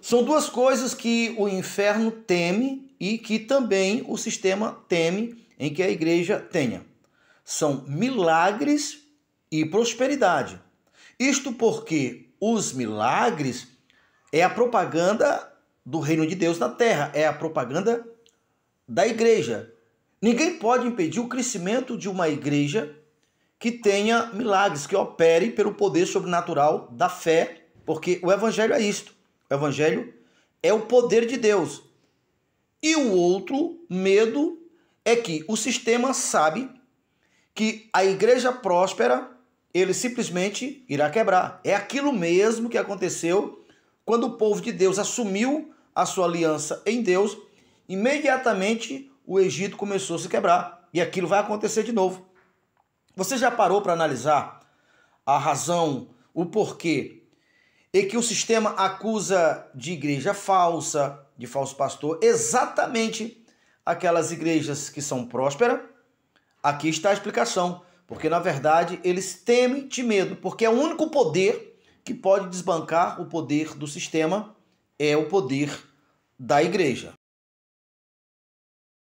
São duas coisas que o inferno teme e que também o sistema teme em que a igreja tenha. São milagres e prosperidade. Isto porque os milagres é a propaganda do reino de Deus na terra, é a propaganda da igreja. Ninguém pode impedir o crescimento de uma igreja que tenha milagres, que opere pelo poder sobrenatural da fé, porque o evangelho é isto o evangelho é o poder de Deus. E o outro medo é que o sistema sabe que a igreja próspera, ele simplesmente irá quebrar. É aquilo mesmo que aconteceu quando o povo de Deus assumiu a sua aliança em Deus, imediatamente o Egito começou a se quebrar. E aquilo vai acontecer de novo. Você já parou para analisar a razão, o porquê e que o sistema acusa de igreja falsa, de falso pastor, exatamente aquelas igrejas que são prósperas. Aqui está a explicação, porque na verdade eles temem de medo, porque é o único poder que pode desbancar o poder do sistema é o poder da igreja.